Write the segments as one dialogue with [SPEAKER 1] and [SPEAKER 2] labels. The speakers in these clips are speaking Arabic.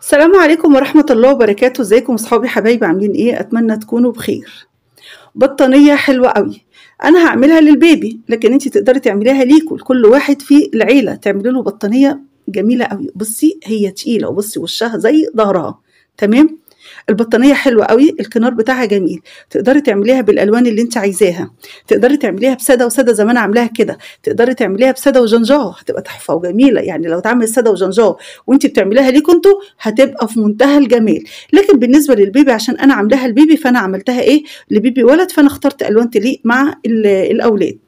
[SPEAKER 1] السلام عليكم ورحمة الله وبركاته ازيكم اصحابي حبايبي عاملين ايه اتمنى تكونوا بخير بطانية حلوة قوي انا هعملها للبيبي لكن انت تقدري تعمليها ليكوا لكل واحد في العيلة تعملي له بطانية جميلة قوي بصي هي تقيلة وبصي وشها زي ظهرها تمام البطانيه حلوه قوي الكنار بتاعها جميل تقدري تعمليها بالالوان اللي انت عايزاها تقدري تعمليها بساده وساده زي ما انا عاملاها كده تقدري تعمليها بساده وجنجاه هتبقى تحفه وجميله يعني لو اتعمل ساده وجنجاه وانت بتعمليها ليكوا انتوا هتبقى في منتهى الجمال لكن بالنسبه للبيبي عشان انا عاملاها البيبي فانا عملتها ايه لبيبي ولد فانا اخترت الوان تليق مع الاولاد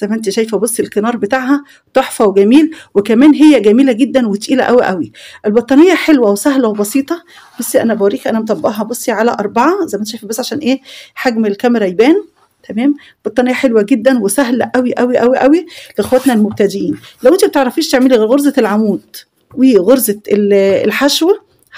[SPEAKER 1] زي ما انت شايفه بصي الكنار بتاعها تحفه وجميل وكمان هي جميله جدا وتقيله قوي قوي البطانيه حلوه وسهله وبسيطه بصي انا بوريك انا مطبقها بصي على اربعه زي ما انت شايفه بس عشان ايه حجم الكاميرا يبان تمام بطانيه حلوه جدا وسهله قوي قوي قوي قوي لاخواتنا المبتدئين لو انت ما بتعرفيش تعملي غير غرزه العمود وغرزه الحشو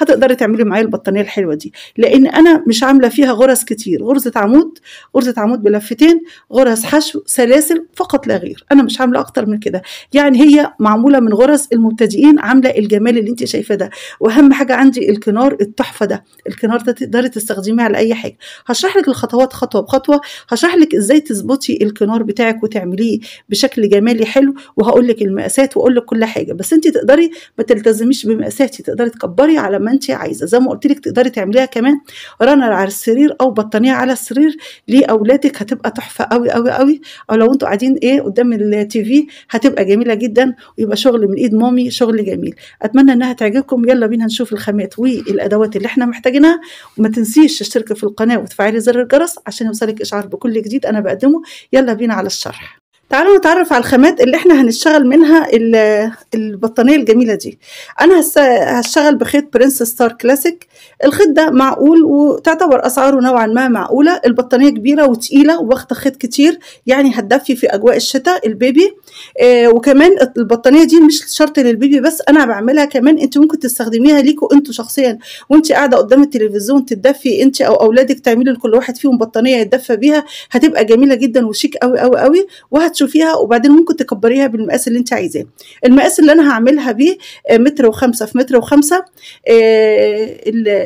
[SPEAKER 1] هتقدري تعملي معايا البطانيه الحلوه دي لان انا مش عامله فيها غرز كتير غرزه عمود غرزه عمود بلفتين غرز حشو سلاسل فقط لا غير انا مش عامله اكتر من كده يعني هي معموله من غرز المبتدئين عامله الجمال اللي انت شايفاه ده واهم حاجه عندي الكنار التحفه ده الكنار ده تقدري تستخدميه على اي حاجه هشرح لك الخطوات خطوه بخطوه هشرح لك ازاي تظبطي الكنار بتاعك وتعمليه بشكل جمالي حلو وهقول لك المقاسات واقول لك كل حاجه بس انت تقدري ما تلتزميش بمقاساتي تقدري تكبري على ما انت عايزه زي ما قلت لك تقدري تعمليها كمان رانر على السرير او بطانيه على السرير لاولادك هتبقى تحفه قوي قوي قوي او لو انتوا قاعدين ايه قدام التي في هتبقى جميله جدا ويبقى شغل من ايد مامي شغل جميل اتمنى انها تعجبكم يلا بينا نشوف الخامات والادوات اللي احنا محتاجينها وما تنسيش تشتركي في القناه وتفعلي زر الجرس عشان يوصلك اشعار بكل جديد انا بقدمه يلا بينا على الشرح تعالوا نتعرف على الخامات اللي احنا هنشتغل منها البطانية الجميلة دي انا هشتغل بخيط برنس ستار كلاسيك الخيط ده معقول وتعتبر اسعاره نوعا ما معقولة البطانية كبيرة وتقيلة واخدة خيط كتير يعني هتدفي في اجواء الشتاء البيبي آه وكمان البطانية دي مش شرط للبيبي بس انا بعملها كمان انت ممكن تستخدميها ليكوا انتوا شخصيا وانت قاعدة قدام التلفزيون تدفي انت او اولادك تعملوا لكل واحد فيهم بطانية يتدفى بيها هتبقى جميلة جدا وشيك قوي قوي قوي وهت تشوفيها وبعدين ممكن تكبريها بالمقاس اللي انت عايزاه المقاس اللي انا هعملها بيه آه، متر وخمسة في متر وخمسة آه،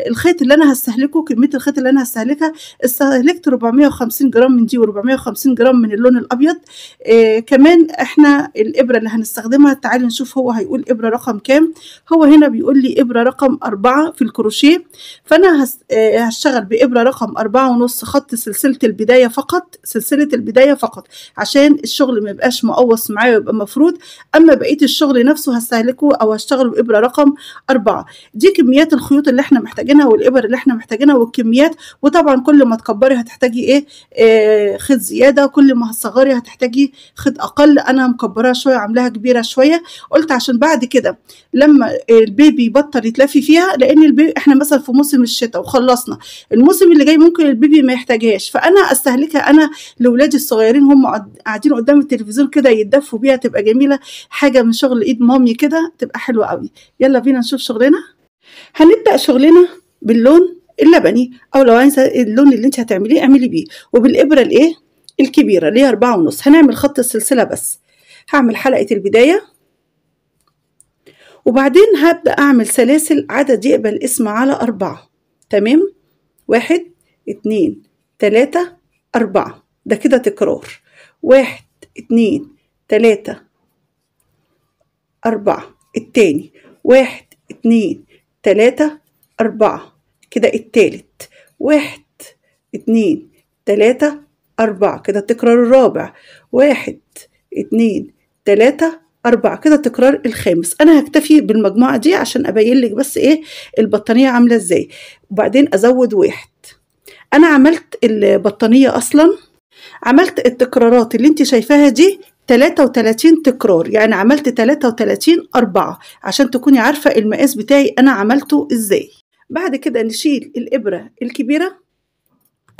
[SPEAKER 1] الخيط اللي انا هستهلكه كمية الخيط اللي انا هستهلكها استهلكت 450 جرام من دي و450 جرام من اللون الابيض آه، كمان احنا الابرة اللي هنستخدمها تعالي نشوف هو هيقول ابرة رقم كام هو هنا بيقول لي ابرة رقم أربعة في الكروشيه فانا هشتغل بابرة رقم أربعة ونص خط سلسلة البداية فقط سلسلة البداية فقط عشان الشغل الشغل ما يبقاش مقوص معايا ويبقى مفروض اما بقيه الشغل نفسه هستهلكه او هشتغله بابره رقم أربعة دي كميات الخيوط اللي احنا محتاجينها والابر اللي احنا محتاجينها والكميات وطبعا كل ما تكبري هتحتاجي ايه, إيه خيط زياده كل ما هتصغري هتحتاجي خيط اقل انا مكبراها شويه عاملاها كبيره شويه قلت عشان بعد كده لما البيبي يبطل يتلفي فيها لان البيبي احنا مثلا في موسم الشتاء وخلصنا الموسم اللي جاي ممكن البيبي ما يحتاجهاش فانا استهلكها انا لاولادي الصغيرين هم قاعدين قدام قدام التلفزيون كده يتدفوا بيها تبقى جميله حاجه من شغل ايد مامي كده تبقى حلوه قوي يلا بينا نشوف شغلنا هنبدا شغلنا باللون اللبني او لو عايزه اللون اللي انت هتعمليه اعملي بيه وبالابره الايه الكبيره اللي هي أربعة ونص هنعمل خط السلسله بس هعمل حلقه البدايه وبعدين هبدا اعمل سلاسل عدد يقبل اسم على أربعة تمام واحد اتنين تلاتة أربعة ده كده تكرار واحد اتنين تلاتة أربعة التاني واحد اتنين تلاتة أربعة كده التالت واحد اتنين تلاتة أربعة كده التكرار الرابع واحد اتنين تلاتة أربعة كده التكرار الخامس أنا هكتفي بالمجموعة دي عشان أبين لك بس إيه البطانية عاملة إزاي وبعدين أزود واحد أنا عملت البطانية أصلاً عملت التكرارات اللي انت شايفاها دي 33 تكرار يعني عملت 33 أربعة عشان تكوني عارفة المقاس بتاعي أنا عملته إزاي بعد كده نشيل الإبرة الكبيرة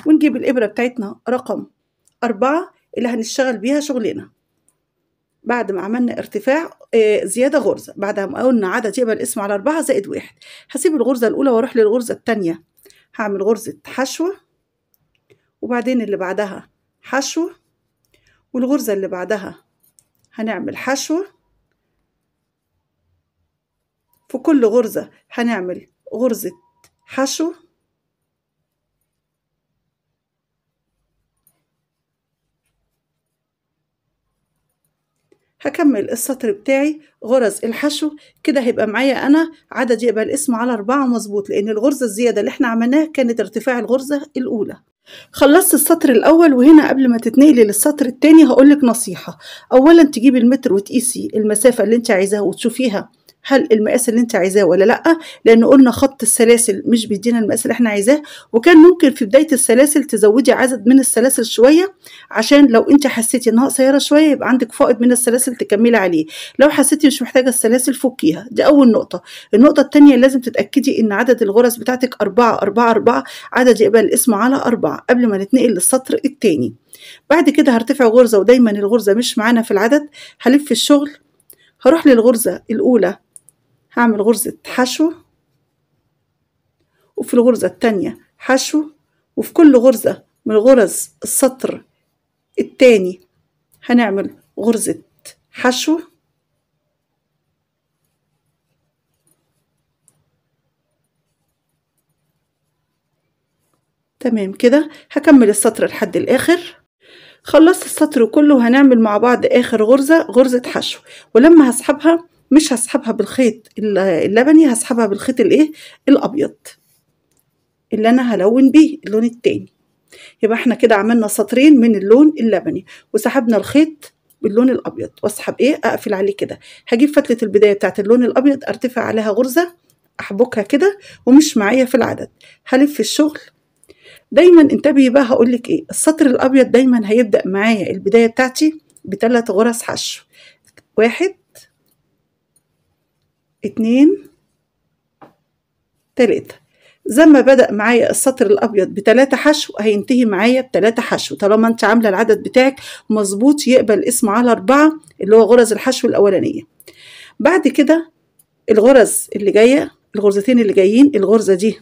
[SPEAKER 1] ونجيب الإبرة بتاعتنا رقم أربعة اللي هنشتغل بيها شغلنا بعد ما عملنا ارتفاع آه، زيادة غرزة بعد ما قلنا عدد يقبل اسم على أربعة زائد واحد هسيب الغرزة الأولى وأروح للغرزة التانية هعمل غرزة حشوة وبعدين اللي بعدها حشو والغرزة اللي بعدها هنعمل حشو في كل غرزة هنعمل غرزة حشو هكمل السطر بتاعي غرز الحشو كده هيبقى معايا أنا عدد يبقى الاسم على أربعة مظبوط لأن الغرزة الزيادة اللي احنا عملناها كانت ارتفاع الغرزة الأولى خلصت السطر الأول وهنا قبل ما تتنقلي للسطر التاني هقولك نصيحة أولا تجيبي المتر وتقيسي المسافة اللي انت عايزاها وتشوفيها هل المقاس اللي انت عايزاه ولا لا لان قلنا خط السلاسل مش بيدينا المقاس اللي احنا عايزاه وكان ممكن في بدايه السلاسل تزودي عدد من السلاسل شويه عشان لو انت حسيتي انها قصيره شويه يبقى عندك فائض من السلاسل تكملي عليه لو حسيتي مش محتاجه السلاسل فكيها دي اول نقطه النقطه الثانيه لازم تتاكدي ان عدد الغرز بتاعتك أربعة أربعة أربعة عدد يقبل الاسم على أربعة قبل ما نتنقل للسطر الثاني بعد كده هرتفع غرزة ودايما الغرزة مش معانا في العدد هلف الشغل هروح للغرزة الأولى هعمل غرزة حشو وفي الغرزة التانية حشو وفي كل غرزة من غرز السطر التاني هنعمل غرزة حشو تمام كده هكمل السطر لحد الآخر خلصت السطر كله هنعمل مع بعض آخر غرزة غرزة حشو ولما هسحبها مش هسحبها بالخيط اللبني هسحبها بالخيط الايه الابيض اللي انا هلون بيه اللون التاني يبقى احنا كده عملنا سطرين من اللون اللبني وسحبنا الخيط باللون الابيض واسحب ايه اقفل عليه كده هجيب فتله البدايه بتاعت اللون الابيض ارتفع عليها غرزه احبكها كده ومش معايا في العدد هلف الشغل دايما انتبهي بقى هقول لك ايه السطر الابيض دايما هيبدا معايا البدايه بتاعتي بثلاث غرز حشو واحد اتنين تلاتة زي ما بدأ معايا السطر الأبيض بتلاتة حشو هينتهي معايا بتلاتة حشو طالما أنت عاملة العدد بتاعك مظبوط يقبل اسمه على أربعة اللي هو غرز الحشو الأولانية بعد كده الغرز اللي جاية الغرزتين اللي جايين الغرزة دي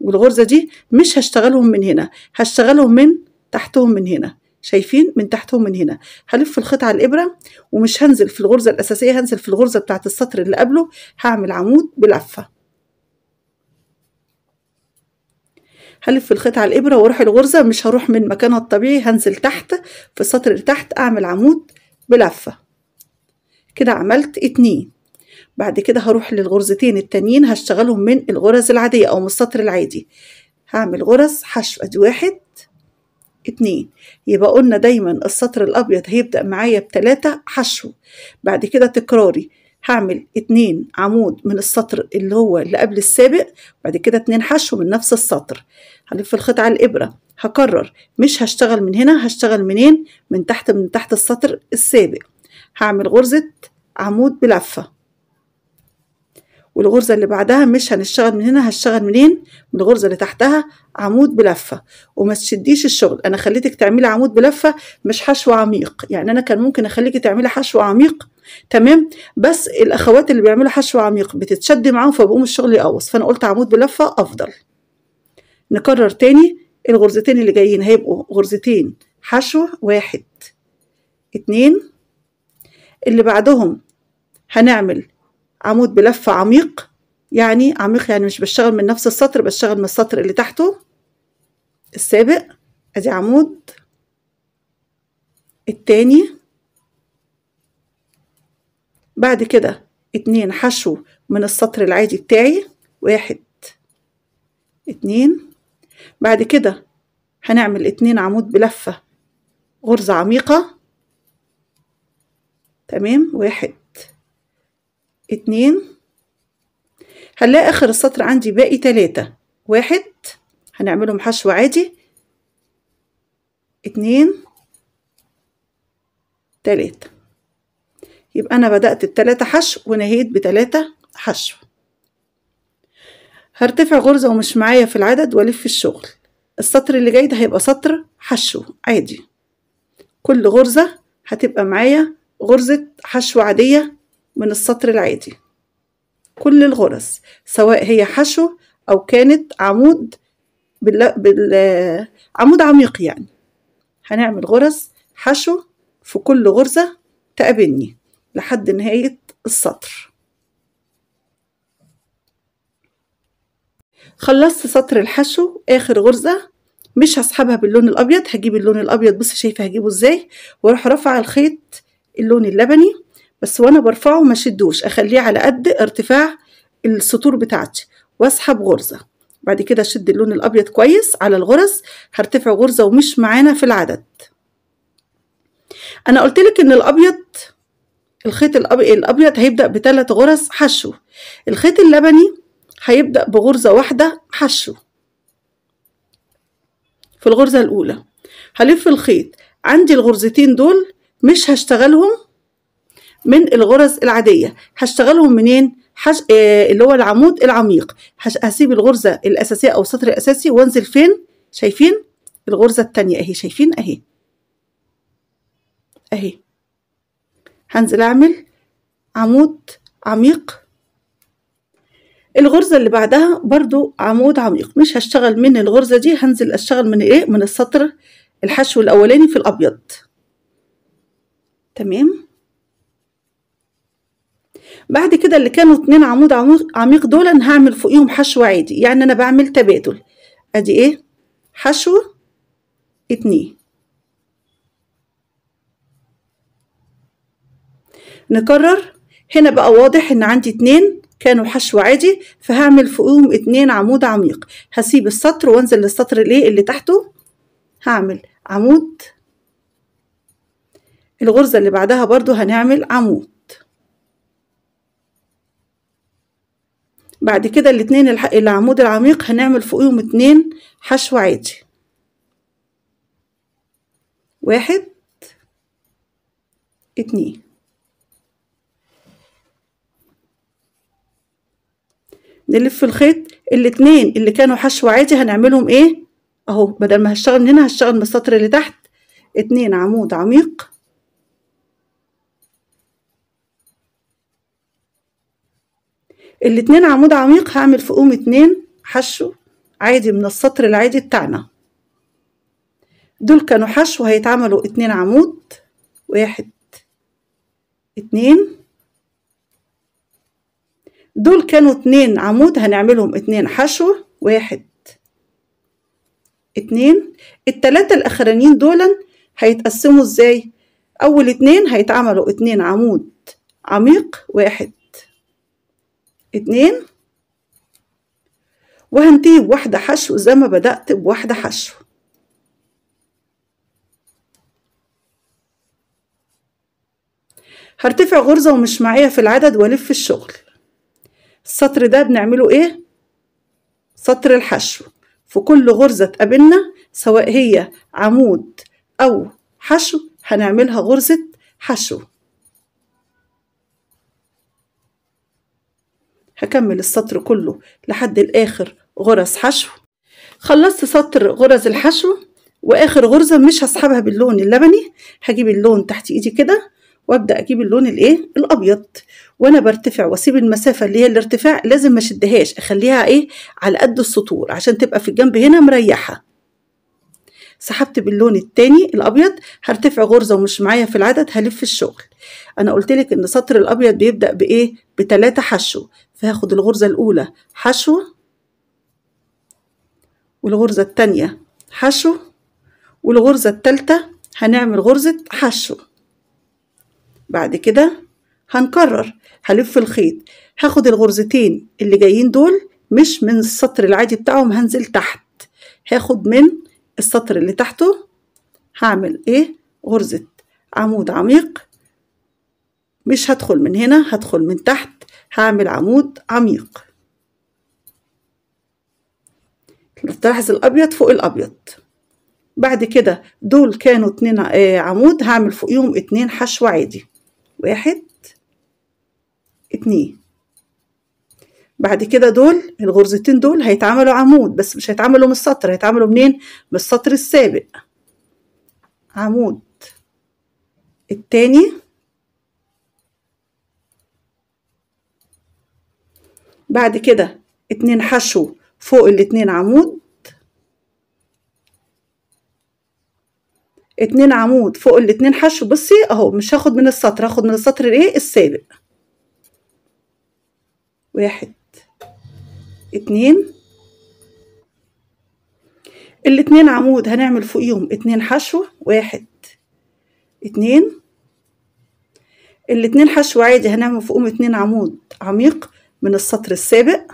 [SPEAKER 1] والغرزة دي مش هشتغلهم من هنا هشتغلهم من تحتهم من هنا شايفين من تحت ومن هنا هلف الخيط على الابره ومش هنزل في الغرزه الاساسيه هنزل في الغرزه بتاعه السطر اللي قبله هعمل عمود بلفه هلف الخيط على الابره واروح الغرزه مش هروح من مكانها الطبيعي هنزل تحت في السطر اللي تحت اعمل عمود بلفه كده عملت اتنين بعد كده هروح للغرزتين التانيين هشتغلهم من الغرز العادية أو من السطر العادي هعمل غرز حشو أدي واحد اتنين يبقى قلنا دايما السطر الأبيض هيبدأ معايا بتلاتة حشو بعد كده تكراري هعمل اتنين عمود من السطر اللي هو اللي قبل السابق بعد كده اتنين حشو من نفس السطر هلف الخيط على الإبرة هكرر مش هشتغل من هنا هشتغل منين من تحت من تحت السطر السابق هعمل غرزة عمود بلفة والغرزة اللي بعدها مش هنشتغل من هنا هشتغل منين من الغرزة اللي تحتها عمود بلفة وما تشديش الشغل أنا خليتك تعملي عمود بلفة مش حشو عميق يعني أنا كان ممكن أخليكي تعملي حشو عميق تمام بس الأخوات اللي بيعملوا حشو عميق بتتشد معاهم فبقوم الشغل يقوص فأنا قلت عمود بلفة أفضل نكرر تاني الغرزتين اللي جايين هيبقوا غرزتين حشو واحد اتنين اللي بعدهم هنعمل عمود بلف عميق يعني عميق يعني مش بشتغل من نفس السطر بشتغل من السطر اللي تحته السابق ادي عمود التاني بعد كده اتنين حشو من السطر العادي بتاعي واحد اتنين بعد كده هنعمل اتنين عمود بلفة غرزة عميقة تمام واحد اتنين هنلاقي آخر السطر عندي باقي تلاتة واحد هنعملهم حشو عادي اتنين تلاتة يبقى أنا بدأت بتلاتة حشو ونهيت بتلاتة حشو هرتفع غرزة ومش معايا في العدد وألف الشغل السطر اللي جاي ده هيبقى سطر حشو عادي كل غرزة هتبقى معايا غرزة حشو عادية من السطر العادي كل الغرز سواء هي حشو أو كانت عمود بال... بال... عمود عميق يعني هنعمل غرز حشو في كل غرزة تقابلني لحد نهاية السطر خلصت سطر الحشو آخر غرزة مش هسحبها باللون الأبيض هجيب اللون الأبيض بص شايفة هجيبه ازاي واروح رفع الخيط اللون اللبني بس وانا برفعه ما شدوش اخليه على قد ارتفاع السطور بتاعتي واسحب غرزه بعد كده اشد اللون الابيض كويس على الغرز هرتفع غرزه ومش معانا في العدد انا قلت لك ان الابيض الخيط الابيض هيبدا بثلاث غرز حشو الخيط اللبني هيبدا بغرزه واحده حشو في الغرزه الاولى هلف الخيط عندي الغرزتين دول مش هشتغلهم من الغرز العادية هشتغلهم منين؟ حش... آه اللي هو العمود العميق حش... هسيب الغرزة الأساسية أو السطر الأساسي وانزل فين؟ شايفين؟ الغرزة التانية أهي شايفين أهي أهي هنزل أعمل عمود عميق الغرزة اللي بعدها برضو عمود عميق مش هشتغل من الغرزة دي هنزل أشتغل من إيه؟ من السطر الحشو الأولاني في الأبيض تمام؟ بعد كده اللي كانوا اتنين عمود عميق دول انا هعمل فوقيهم حشو عادي يعني انا بعمل تبادل ادي ايه حشو اتنين نكرر هنا بقى واضح ان عندي اتنين كانوا حشو عادي فهعمل فوقهم اتنين عمود عميق هسيب السطر وانزل للسطر الايه اللي تحته هعمل عمود الغرزة اللي بعدها برضو هنعمل عمود بعد كده الاتنين العمود العميق هنعمل فوقهم اتنين حشو عادي واحد اتنين نلف الخيط الاتنين اللي كانوا حشو عادي هنعملهم ايه اهو بدل ما هشتغل من هنا هشتغل من السطر اللي تحت اتنين عمود عميق الاتنين عمود عميق هعمل فوقهم اتنين حشو عادي من السطر العادي بتاعنا دول كانوا حشو هيتعملوا اتنين عمود واحد اتنين دول كانوا اتنين عمود هنعملهم اتنين حشو واحد اتنين التلاتة الاخرانيين دولا هيتقسموا ازاي اول اتنين هيتعملوا اتنين عمود عميق واحد اتنين وهنتهي بواحدة حشو زي ما بدأت بواحدة حشو هرتفع غرزة ومش معايا في العدد والف الشغل السطر ده بنعمله ايه؟ سطر الحشو في كل غرزة تقابلنا سواء هي عمود أو حشو هنعملها غرزة حشو هكمل السطر كله لحد الآخر غرز حشو خلصت سطر غرز الحشو وآخر غرزة مش هسحبها باللون اللبني هجيب اللون تحت إيدي كده وابدا اجيب اللون الايه الابيض وانا برتفع واسيب المسافه اللي هي الارتفاع لازم ما شدهاش اخليها ايه على قد السطور عشان تبقى في الجنب هنا مريحه سحبت باللون التاني الابيض هرتفع غرزه ومش معايا في العدد هلف الشغل انا قلت لك ان سطر الابيض بيبدا بايه بتلاتة حشو فهاخد الغرزة الأولى حشو والغرزة التانية حشو والغرزة التالتة هنعمل غرزة حشو بعد كده هنكرر هلف الخيط هاخد الغرزتين اللي جايين دول مش من السطر العادي بتاعهم هنزل تحت هاخد من السطر اللي تحته هعمل ايه غرزة عمود عميق مش هدخل من هنا هدخل من تحت هعمل عمود عميق تلاحظ الابيض فوق الابيض بعد كده دول كانوا اتنين آه، عمود هعمل فوقيهم اتنين حشو عادي واحد اتنين بعد كده دول الغرزتين دول هيتعملوا عمود بس مش هيتعملوا من السطر هيتعملوا منين من السطر السابق عمود التاني بعد كده اتنين حشو فوق الاتنين عمود اتنين عمود فوق الاتنين حشو بصي اهو مش هاخد من السطر هاخد من السطر الايه السابق واحد اتنين الاتنين عمود هنعمل فوقيهم اتنين حشو واحد اتنين الاتنين حشو عادي هنعمل فوقهم اتنين عمود عميق من السطر السابق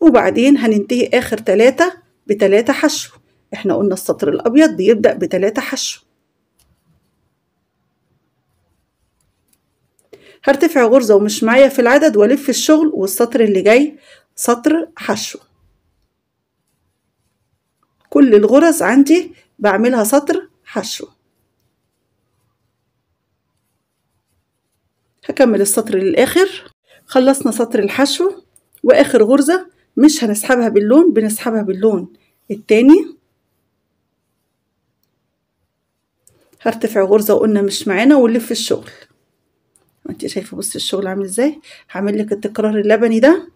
[SPEAKER 1] وبعدين هننتهي آخر تلاتة بتلاتة حشو احنا قلنا السطر الأبيض بيبدأ بتلاتة حشو هرتفع غرزة ومش معايا في العدد والف الشغل والسطر اللي جاي سطر حشو كل الغرز عندي بعملها سطر حشو هكمل السطر للآخر خلصنا سطر الحشو وآخر غرزة مش هنسحبها باللون بنسحبها باللون التاني هرتفع غرزة وقلنا مش معانا ونلف الشغل انت شايفة بصي الشغل عامل ازاي هعمل لك التكرار اللبني ده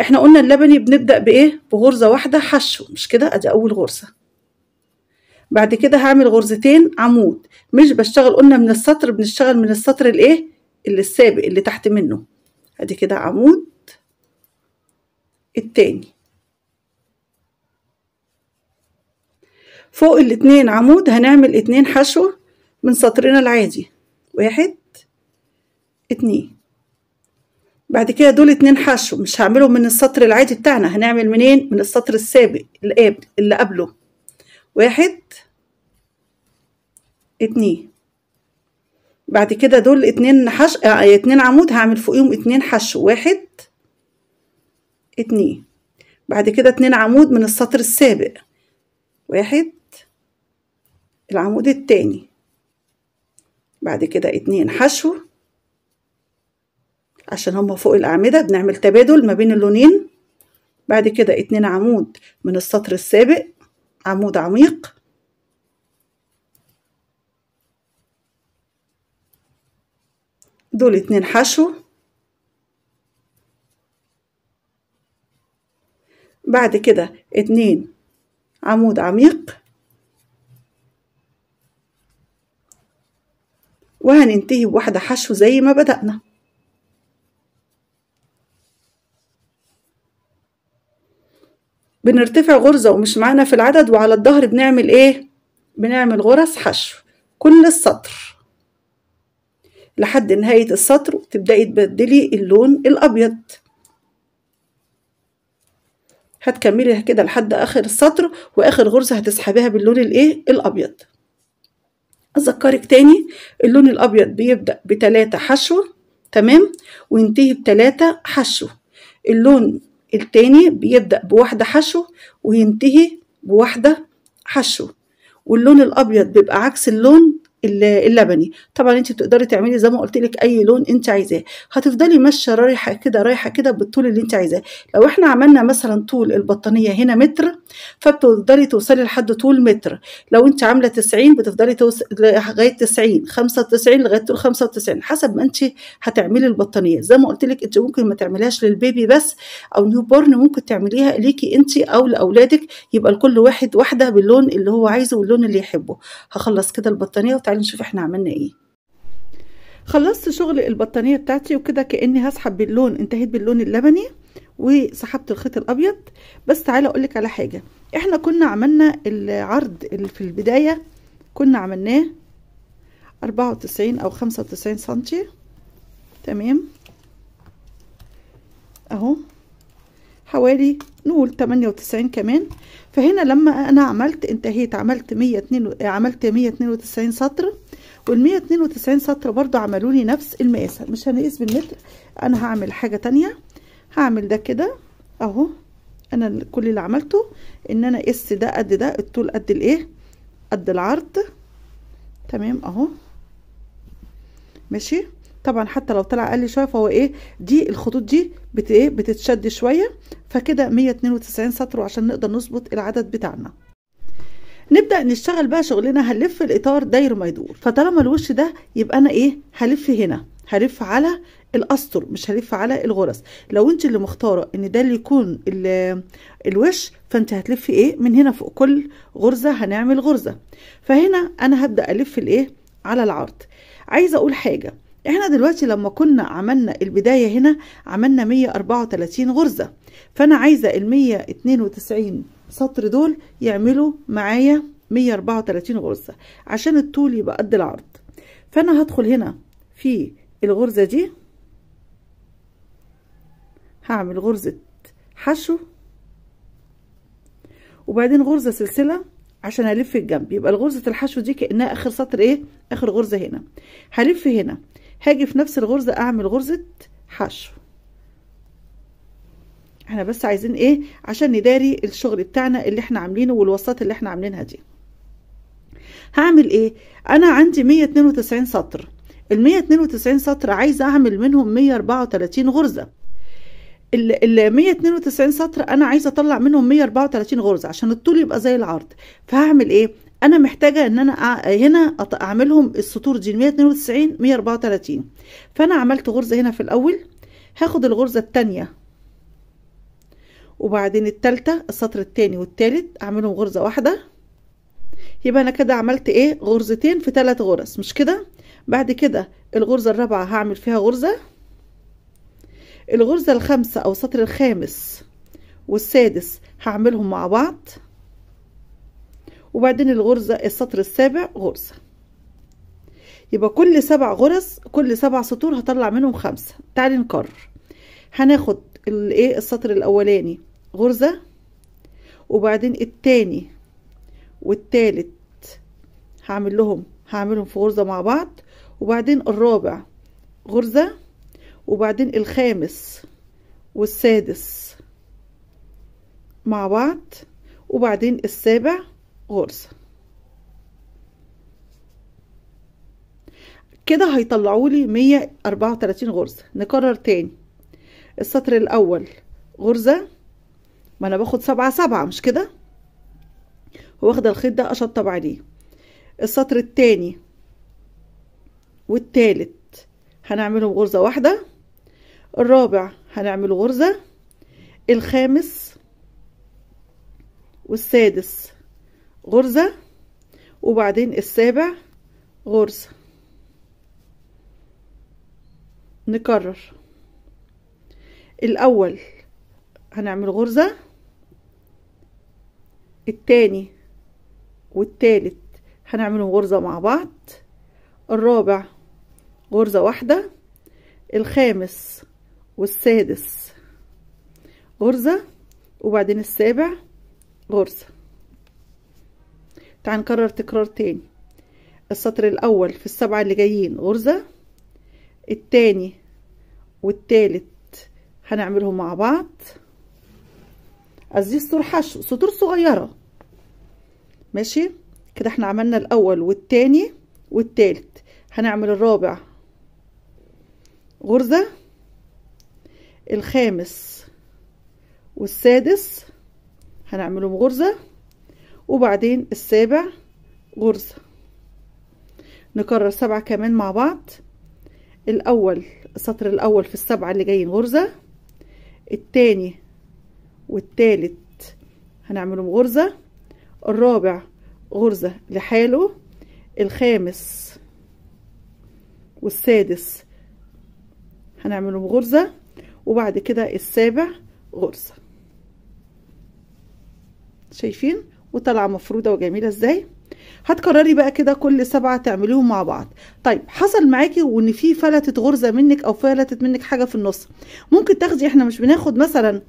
[SPEAKER 1] احنا قلنا اللبني بنبدأ بايه بغرزة واحدة حشو مش كده ادي اول غرزة بعد كده هعمل غرزتين عمود مش بشتغل قلنا من السطر بنشتغل من السطر الايه اللي السابق اللي تحت منه ادي كده عمود التاني فوق الاتنين عمود هنعمل اتنين حشو من سطرنا العادي واحد اتنين بعد كده دول اتنين حشو مش هعملهم من السطر العادي بتاعنا هنعمل منين من السطر السابق اللي قبله واحد اتنين بعد كده دول اتنين حش آه، اتنين عمود هعمل فوقيهم اتنين حشو واحد اتنين بعد كده اتنين عمود من السطر السابق واحد العمود التاني بعد كده اتنين حشو عشان هما فوق الأعمدة بنعمل تبادل ما بين اللونين بعد كده اتنين عمود من السطر السابق عمود عميق دول اتنين حشو بعد كده اتنين عمود عميق وهننتهي بواحدة حشو زي ما بدأنا بنرتفع غرزة ومش معانا في العدد وعلى الظهر بنعمل ايه؟ بنعمل غرز حشو كل السطر لحد نهاية السطر وتبدأي تبدلي اللون الأبيض هتكملي كده لحد آخر السطر وآخر غرزة هتسحبيها باللون الإيه الأبيض أذكرك تاني اللون الأبيض بيبدأ بتلاتة حشو تمام وينتهي بتلاتة حشو اللون التاني بيبدأ بواحدة حشو وينتهي بواحدة حشو واللون الأبيض بيبقى عكس اللون اللبني طبعا انت بتقدري تعملي زي ما قلت لك اي لون انت عايزاه هتفضلي ماشيه رايحه كده رايحه كده بالطول اللي انت عايزاه لو احنا عملنا مثلا طول البطانيه هنا متر فبتقدري توصلي لحد طول متر لو انت عامله 90 بتفضلي توصل لغايه 90 95 لغايه طول 95 حسب ما انت هتعملي البطانيه زي ما قلت لك انت ممكن ما تعمليهاش للبيبي بس او نيو بورن ممكن تعمليها ليكي انت او لاولادك يبقى لكل واحد واحده باللون اللي هو عايزه واللون اللي يحبه هخلص كده البطانيه تعالي نشوف احنا عملنا ايه خلصت شغل البطانيه بتاعتي وكده كاني هسحب باللون انتهيت باللون اللبني وسحبت الخيط الابيض بس تعالى اقولك على حاجه احنا كنا عملنا العرض اللي في البدايه كنا عملناه 94 او 95 سنتي تمام اهو حوالي نقول 98 كمان فهنا لما انا عملت انتهيت عملت 102 عملت 192 سطر وال 192 سطر برضو عملوا لي نفس المقاس مش هنقيس بالمتر انا هعمل حاجه تانية هعمل ده كده اهو انا كل اللي عملته ان انا قست ده قد ده الطول قد الايه قد العرض تمام اهو ماشي طبعا حتى لو طلع اقل شويه فهو ايه دي الخطوط دي بت ايه بتتشد شويه فكده 192 سطر وعشان نقدر نظبط العدد بتاعنا نبدا نشتغل بقى شغلنا هنلف الاطار داير ما يدور فطالما الوش ده يبقى انا ايه هلف هنا هلف على الاسطر مش هلف على الغرز لو انت اللي مختاره ان ده اللي يكون الوش فانت هتلفي ايه من هنا فوق كل غرزه هنعمل غرزه فهنا انا هبدا الف الايه على العرض عايزه اقول حاجه احنا دلوقتي لما كنا عملنا البداية هنا عملنا 134 غرزة فانا عايزة ال 192 سطر دول يعملوا معايا 134 غرزة عشان الطول يبقى قد العرض فانا هدخل هنا في الغرزة دي هعمل غرزة حشو وبعدين غرزة سلسلة عشان الف الجنب يبقى الغرزة الحشو دي كأنها اخر سطر ايه اخر غرزة هنا هلف هنا هاجي في نفس الغرزة اعمل غرزة حشو احنا بس عايزين ايه عشان نداري الشغل بتاعنا اللي احنا عاملينه والوسطات اللي احنا عاملينها دي هعمل ايه انا عندي 192 سطر ال 192 سطر عايزه اعمل منهم 134 غرزه ال 192 سطر انا عايزه اطلع منهم 134 غرزه عشان الطول يبقى زي العرض فهعمل ايه انا محتاجه ان انا هنا اعملهم السطور دي 192 134 فانا عملت غرزه هنا في الاول هاخد الغرزه الثانيه وبعدين الثالثه السطر الثاني والثالث اعملهم غرزه واحده يبقى انا كده عملت ايه غرزتين في ثلاث غرز مش كده بعد كده الغرزه الرابعه هعمل فيها غرزه الغرزه الخامسه او السطر الخامس والسادس هعملهم مع بعض وبعدين الغرزة السطر السابع غرزة يبقى كل سبع غرز كل سبع سطور هطلع منهم خمسة تعالي نكرر هناخد الايه السطر الاولاني غرزة وبعدين التاني والتالت هعمل لهم هعملهم في غرزة مع بعض وبعدين الرابع غرزة وبعدين الخامس والسادس مع بعض وبعدين السابع غرزة كده هيطلعوا لي 134 غرزة نكرر تاني السطر الأول غرزة ما أنا باخد سبعة سبعة مش كده واخد الخيط ده أشطب عليه السطر التاني والتالت هنعملهم غرزة واحدة الرابع هنعمله غرزة الخامس والسادس غرزة وبعدين السابع غرزة نكرر الأول هنعمل غرزة التاني والتالت هنعملهم غرزة مع بعض الرابع غرزة واحدة الخامس والسادس غرزة وبعدين السابع غرزة تعال نكرر تكرار تاني السطر الأول في السبعة اللي جايين غرزة التاني والتالت هنعملهم مع بعض قصدي سطور حشو سطور صغيرة ماشي كده احنا عملنا الأول والتاني والتالت هنعمل الرابع غرزة الخامس والسادس هنعملهم غرزة وبعدين السابع غرزة نكرر سبعة كمان مع بعض الأول السطر الأول في السبعة اللي جايين غرزة التاني والتالت هنعملهم غرزة الرابع غرزة لحاله الخامس والسادس هنعملهم غرزة وبعد كده السابع غرزة شايفين وطالعه مفروده وجميله ازاي هتكرري بقى كده كل سبعة تعمليهم مع بعض طيب حصل معاكي وان في فلتت غرزه منك او فلتت منك حاجه في النص ممكن تاخدي احنا مش بناخد مثلا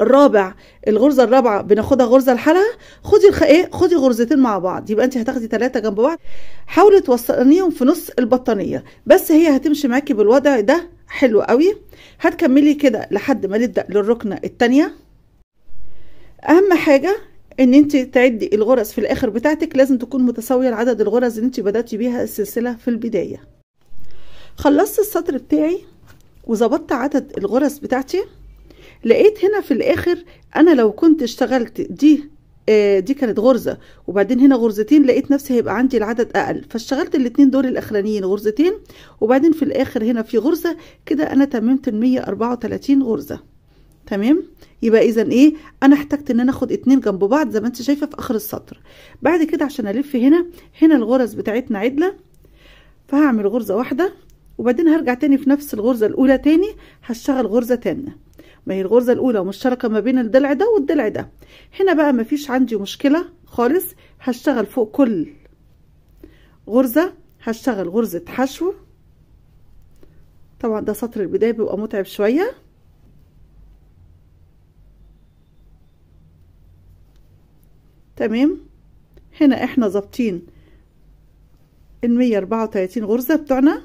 [SPEAKER 1] الرابع الغرزه الرابعه بناخدها غرزه لحالها خدي الخ... ايه خدي غرزتين مع بعض يبقى انت هتاخدي ثلاثه جنب بعض حاولي توصليهم في نص البطانيه بس هي هتمشي معاكي بالوضع ده حلو قوي هتكملي كده لحد ما نبدا للركنه الثانيه اهم حاجه ان انت تعدي الغرز في الاخر بتاعتك لازم تكون متساويه لعدد الغرز اللي انت بداتي بيها السلسله في البدايه خلصت السطر بتاعي وظبطت عدد الغرز بتاعتي لقيت هنا في الاخر انا لو كنت اشتغلت دي آه، دي كانت غرزة وبعدين هنا غرزتين لقيت نفسي هيبقى عندي العدد أقل فاشتغلت الاتنين دول الأخرانيين غرزتين وبعدين في الآخر هنا في غرزة كده أنا تممت المية أربعة وتلاتين غرزة تمام يبقى اذا ايه انا احتجت ان انا اخد اتنين جنب بعض زي ما انت شايفه في اخر السطر بعد كده عشان الف هنا هنا الغرز بتاعتنا عدله فهعمل غرزه واحده وبعدين هرجع تاني في نفس الغرزه الاولى تاني هشتغل غرزه تانيه ما هي الغرزه الاولى مشتركه ما بين الضلع ده والضلع ده هنا بقى ما فيش عندي مشكله خالص هشتغل فوق كل غرزه هشتغل غرزه حشو طبعا ده سطر البدايه بيبقى متعب شويه تمام هنا احنا ظابطين ال 134 غرزة بتوعنا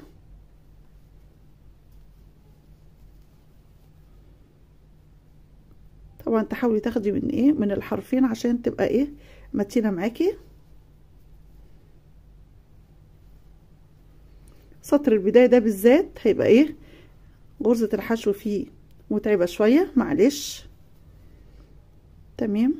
[SPEAKER 1] طبعا تحاولي تاخدي من ايه من الحرفين عشان تبقى ايه متينة معاكي سطر البداية ده بالذات هيبقى ايه غرزة الحشو فيه متعبة شوية معلش تمام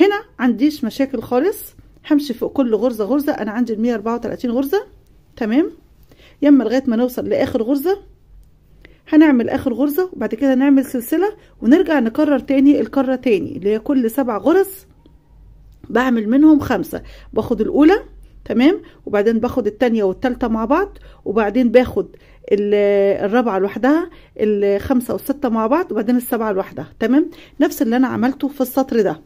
[SPEAKER 1] هنا عنديش مشاكل خالص همشي فوق كل غرزة غرزة انا عندي المية اربعة وتلاتين غرزة تمام يما لغاية ما نوصل لاخر غرزة هنعمل اخر غرزة وبعد كده نعمل سلسلة ونرجع نكرر تاني الكرة تاني اللي هي كل سبع غرز بعمل منهم خمسة باخد الاولى تمام وبعدين باخد التانية والتالتة مع بعض وبعدين باخد الرابعة لوحدها الخمسة والستة مع بعض وبعدين السبعة لوحدها تمام نفس اللي انا عملته في السطر ده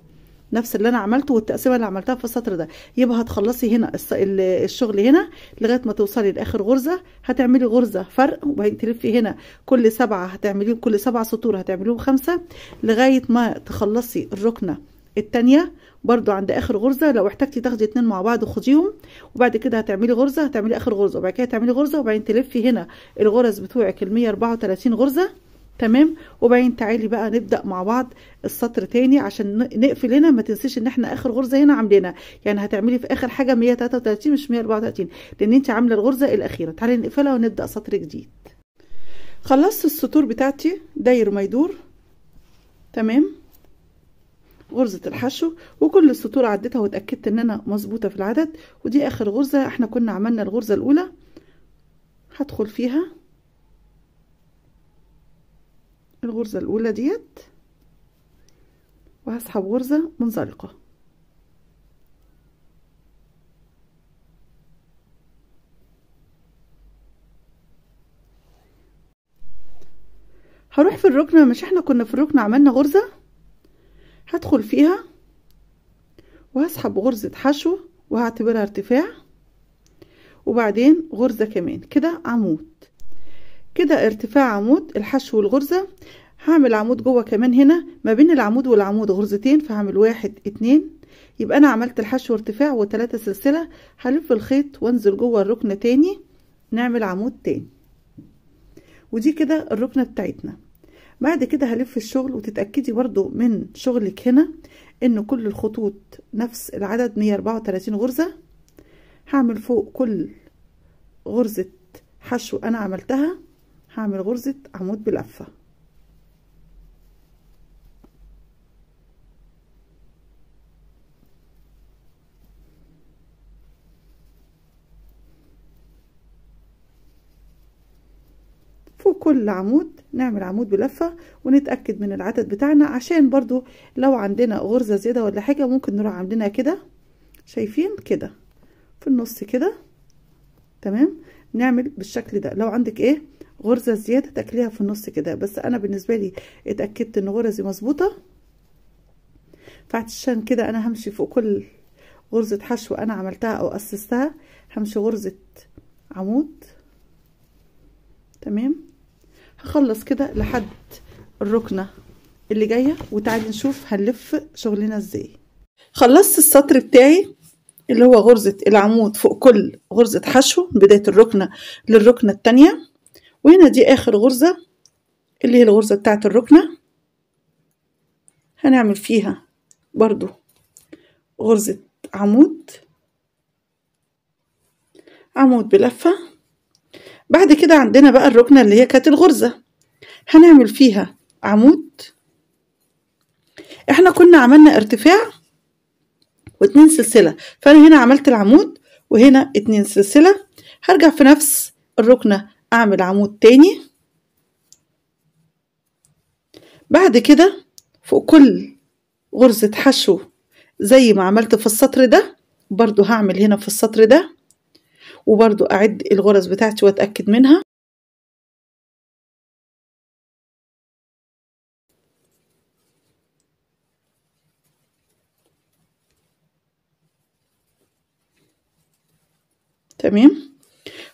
[SPEAKER 1] نفس اللي انا عملته والتقسيمه اللي عملتها في السطر ده يبقى هتخلصي هنا الشغل هنا لغايه ما توصلي لاخر غرزه هتعملي غرزه فرق وبعدين تلفي هنا كل سبعه هتعمليهم كل سبعه سطور هتعمليهم خمسه لغايه ما تخلصي الركنه الثانيه برضو عند اخر غرزه لو احتاجتي تاخدي اتنين مع بعض خديهم وبعد كده هتعملي غرزه هتعملي اخر غرزه وبعد كده هتعملي غرزه وبعدين تلفي هنا الغرز بتوعك ال 134 غرزه تمام وبعدين تعالي بقى نبدا مع بعض السطر تاني عشان نقفل هنا ما تنسيش ان احنا اخر غرزه هنا عاملينها يعني هتعملي في اخر حاجه 133 مش 134 لان انت عامله الغرزه الاخيره تعالي نقفلها ونبدا سطر جديد خلصت السطور بتاعتي داير ما يدور تمام غرزة الحشو وكل السطور عديتها واتأكدت ان انا مظبوطة في العدد ودي اخر غرزة احنا كنا عملنا الغرزة الاولى هدخل فيها الغرزة الأولى ديت وهسحب غرزة منزلقة هروح في الركن مش احنا كنا في الركن عملنا غرزة هدخل فيها وهسحب غرزة حشو وهعتبرها ارتفاع وبعدين غرزة كمان كده عمود كده ارتفاع عمود الحشو والغرزة هعمل عمود جوه كمان هنا ما بين العمود والعمود غرزتين فهعمل واحد اتنين يبقى انا عملت الحشو ارتفاع وتلاتة سلسلة هلف الخيط وانزل جوه الركن تاني نعمل عمود تاني ودي كده الركنة بتاعتنا بعد كده هلف الشغل وتتأكدي برضو من شغلك هنا ان كل الخطوط نفس العدد 134 غرزة هعمل فوق كل غرزة حشو انا عملتها هعمل غرزة عمود بلفة فوق كل عمود نعمل عمود بلفة ونتأكد من العدد بتاعنا عشان برضو لو عندنا غرزة زيادة ولا حاجة ممكن نروح عاملينها كده شايفين كده في النص كده تمام نعمل بالشكل ده لو عندك ايه غرزه زياده تاكليها في النص كده بس انا بالنسبه لي اتاكدت ان غرزي مظبوطه فعشان كده انا همشي فوق كل غرزه حشو انا عملتها او اسستها همشي غرزه عمود تمام هخلص كده لحد الركنه اللي جايه وتعالي نشوف هنلف شغلنا ازاي خلصت السطر بتاعي اللي هو غرزة العمود فوق كل غرزة حشو بداية الركنة للركنة التانية وهنا دي اخر غرزة اللي هي الغرزة بتاعت الركنة هنعمل فيها برضو غرزة عمود عمود بلفة بعد كده عندنا بقى الركنة اللي هي كانت الغرزة هنعمل فيها عمود احنا كنا عملنا ارتفاع واتنين سلسلة فانا هنا عملت العمود وهنا اتنين سلسلة هرجع في نفس الركنة اعمل عمود تاني بعد كده فوق كل غرزة حشو زي ما عملت في السطر ده برضو هعمل هنا في السطر ده وبرضو اعد الغرز بتاعتي واتأكد منها تمام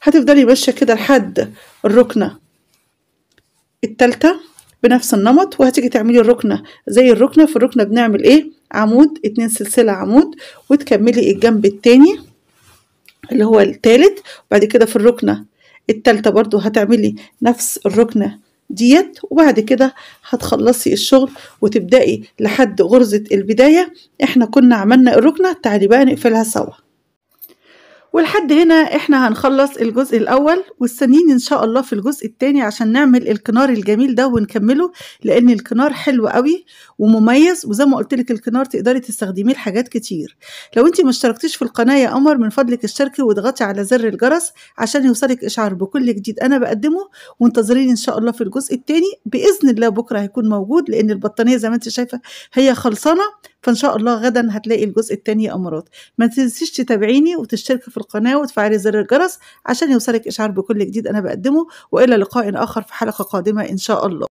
[SPEAKER 1] هتفضلي ماشيه كده لحد الركنه التالتة بنفس النمط وهتيجي تعملي الركنه زي الركنه في الركنه بنعمل ايه عمود اتنين سلسله عمود وتكملي الجنب التاني اللي هو الثالث وبعد كده في الركنه التالتة برضو هتعملي نفس الركنه ديت وبعد كده هتخلصي الشغل وتبدأي لحد غرزة البداية احنا كنا عملنا الركنة تعالي بقى نقفلها سوا ولحد هنا احنا هنخلص الجزء الاول والسنين ان شاء الله في الجزء التاني عشان نعمل الكنار الجميل ده ونكمله لان الكنار حلو قوي ومميز وزي ما قلت لك الكنار تقدري تستخدميه لحاجات كتير لو انت ما اشتركتيش في القناه يا قمر من فضلك اشتركي واضغطي على زر الجرس عشان يوصلك اشعار بكل جديد انا بقدمه وانتظريني ان شاء الله في الجزء التاني باذن الله بكره هيكون موجود لان البطانيه زي ما انت شايفه هي خلصانه فان شاء الله غدا هتلاقي الجزء الثاني يا امارات ما تنسيش تتابعيني وتشتركي في القناه وتفعلي زر الجرس عشان يوصلك اشعار بكل جديد انا بقدمه والى لقاء اخر في حلقه قادمه ان شاء الله